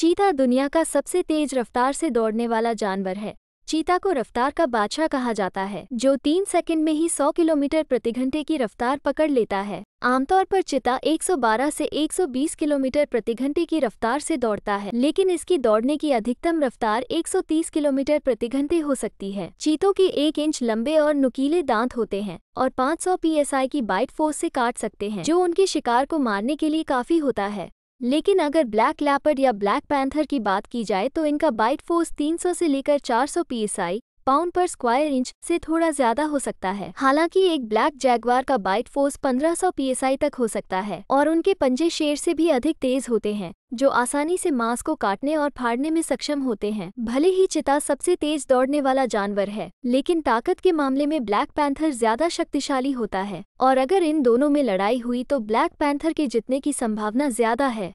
चीता दुनिया का सबसे तेज रफ्तार से दौड़ने वाला जानवर है चीता को रफ्तार का बादशाह कहा जाता है जो तीन सेकंड में ही 100 किलोमीटर प्रति घंटे की रफ्तार पकड़ लेता है आमतौर पर चीता 112 से 120 किलोमीटर प्रति घंटे की रफ्तार से दौड़ता है लेकिन इसकी दौड़ने की अधिकतम रफ्तार 130 किलोमीटर प्रति घंटे हो सकती है चीतों के एक इंच लंबे और नुकीले दांत होते हैं और 500 पीएसआई की बाइट फोर्स से काट सकते हैं जो उनके शिकार को मारने के लिए काफी होता है लेकिन अगर ब्लैक लैपर्ड या ब्लैक पैंथर की बात की जाए तो इनका बाइट फोर्स 300 से लेकर 400 PSI pound per square inch से थोड़ा ज्यादा हो सकता है हालांकि एक ब्लैक जैगवार का बाइट फोर्स 1500 सौ तक हो सकता है और उनके पंजे शेर से भी अधिक तेज होते हैं जो आसानी से मांस को काटने और फाड़ने में सक्षम होते हैं भले ही चिता सबसे तेज दौड़ने वाला जानवर है लेकिन ताकत के मामले में ब्लैक पैंथर ज्यादा शक्तिशाली होता है और अगर इन दोनों में लड़ाई हुई तो ब्लैक पैंथर के जीतने की संभावना ज्यादा है